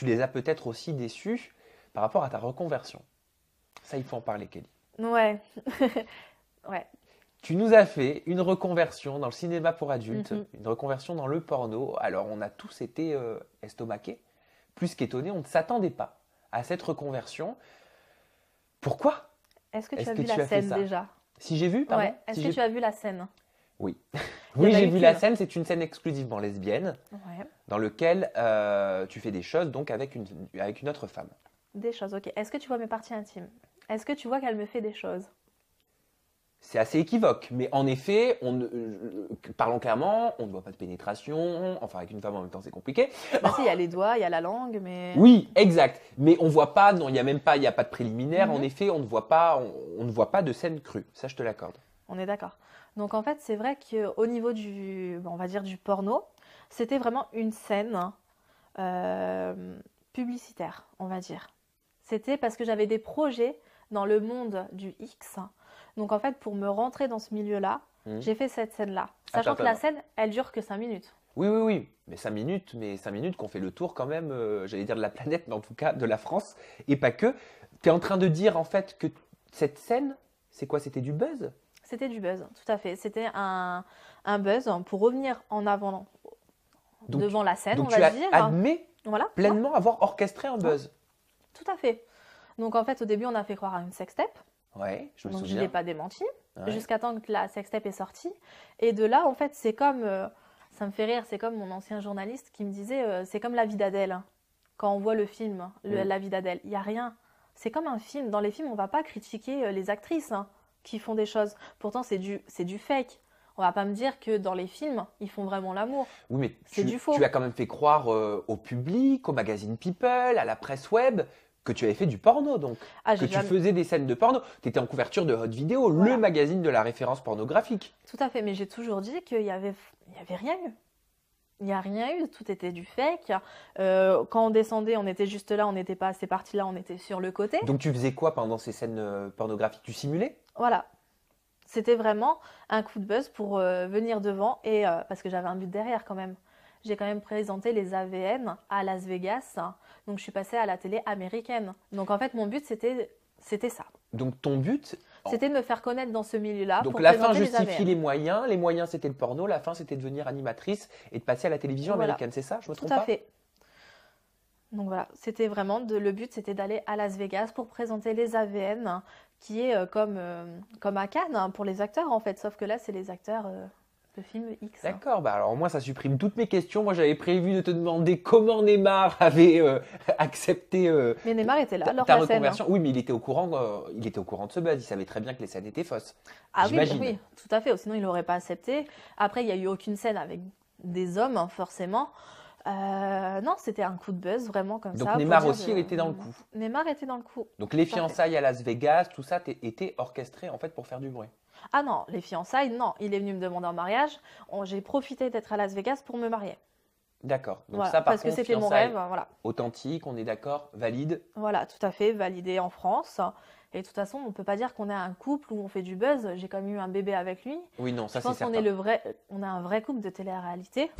tu les as peut-être aussi déçus par rapport à ta reconversion. Ça, il faut en parler, Kelly. Ouais. ouais. Tu nous as fait une reconversion dans le cinéma pour adultes, mhm. une reconversion dans le porno. Alors, on a tous été euh, estomaqués, plus qu'étonnés. On ne s'attendait pas à cette reconversion. Pourquoi Est-ce que tu as vu la scène déjà Si j'ai vu, pardon. Est-ce que tu as vu la scène Oui. oui, j'ai vu la hein. scène. C'est une scène exclusivement lesbienne dans lequel euh, tu fais des choses donc avec une, avec une autre femme. Des choses, ok. Est-ce que tu vois mes parties intimes Est-ce que tu vois qu'elle me fait des choses c'est assez équivoque, mais en effet, on, euh, parlons clairement, on ne voit pas de pénétration, enfin avec une femme en même temps c'est compliqué. Bah, il y a les doigts, il y a la langue, mais... Oui, exact, mais on ne voit pas, non, il n'y a même pas, il n'y a pas de préliminaire, en mhm. effet, on ne voit pas, on, ne voit pas de scène crue, ça je te l'accorde. On est d'accord. Donc en fait, c'est vrai qu'au niveau du, on va dire du porno, c'était vraiment une scène euh, publicitaire, on va dire. C'était parce que j'avais des projets dans le monde du X. Donc en fait, pour me rentrer dans ce milieu-là, hmm. j'ai fait cette scène-là. Sachant que la scène, elle dure que 5 minutes. Oui, oui, oui. Mais 5 minutes, mais 5 minutes qu'on fait le tour quand même, euh, j'allais dire de la planète, mais en tout cas de la France, et pas que. Tu es en train de dire en fait que cette scène, c'est quoi C'était du buzz C'était du buzz, tout à fait. C'était un, un, buzz pour revenir en avant devant la scène, on va dire. Admets voilà, pleinement avoir orchestré un buzz. Tout à fait. Donc en fait, au début, on a fait croire à une sextape. Ouais, je me souviens. je ne l'ai pas démenti jusqu'à temps que la sextape est sortie. Et de là, en fait, c'est comme euh, ça me fait rire, c'est comme mon ancien journaliste qui me disait, euh, c'est comme la vie d'Adèle. Hein. Quand on voit le film, mm. la vie d'Adèle, il n'y a rien. C'est comme un film. Dans les films, on ne va pas critiquer euh, les actrices hein, qui font des choses. Pourtant, c'est du, c'est du fake. On va pas me dire que dans les films, ils font vraiment l'amour. Oui, mais c'est du faux. Tu as quand même fait croire euh, au public, au magazine People, à la presse web que tu avais fait du porno donc ah, que tu faisais des scènes de porno, tu étais en couverture de Hot Video, le magazine de la référence pornographique. Tout à fait, mais j'ai toujours dit qu'il y avait il y avait rien eu. Il n'y a rien eu, tout était du fake. Euh, quand on descendait, on était juste là, on n'était pas à ces parties-là, on était sur le côté. Donc tu faisais quoi pendant ces scènes euh, pornographiques Tu simulais Voilà, c'était vraiment un coup de buzz pour euh, venir devant et euh, parce que j'avais un but derrière quand même. J'ai quand même présenté les AVN à Las Vegas, donc je suis passée à la télé américaine. Donc en fait, mon but c'était c'était ça. Donc ton but c'était de me faire connaître dans ce milieu-là. Donc la fin justifie les, moyens. Les moyens c'était le porno, la fin c'était de devenir animatrice et de passer à la télévision américaine, c'est ça Je me trompe Tout à fait. Donc voilà, c'était vraiment le but, c'était d'aller à Las Vegas pour présenter les AVN, qui est euh, comme, euh, comme à Cannes hein, pour les acteurs, en fait. Sauf que là, c'est les acteurs euh, de film X. Hein. D'accord, bah alors moi ça supprime toutes mes questions. Moi j'avais prévu de te demander comment Neymar avait accepté. mais Neymar était là lors de la hein. reconversion. Oui, mais il était au courant, il était au courant de ce buzz. Il savait très bien que les scènes étaient fausses. Ah oui, tout à fait. Sinon il n'aurait pas accepté. Après il n'y a eu aucune scène avec des hommes forcément. Euh, non, c'était un coup de buzz, vraiment comme ça. Donc Neymar aussi, il était dans le coup. Neymar était dans le coup. Donc les fiançailles à Las Vegas, tout ça était orchestré en fait pour faire du bruit. Ah non, les fiançailles, non. Il est venu me demander en mariage. J'ai profité d'être à Las Vegas pour me marier. D'accord. Donc ça, parce que c'était mon rêve, voilà. Authentique, on est d'accord, valide. Voilà, tout à fait, validé en France. Et de toute façon, on ne peut pas dire qu'on a un couple où on fait du buzz. J'ai quand même eu un bébé avec lui. Oui, non, ça c'est certain. Je pense qu'on est le vrai, on a un vrai couple de télé-réalité.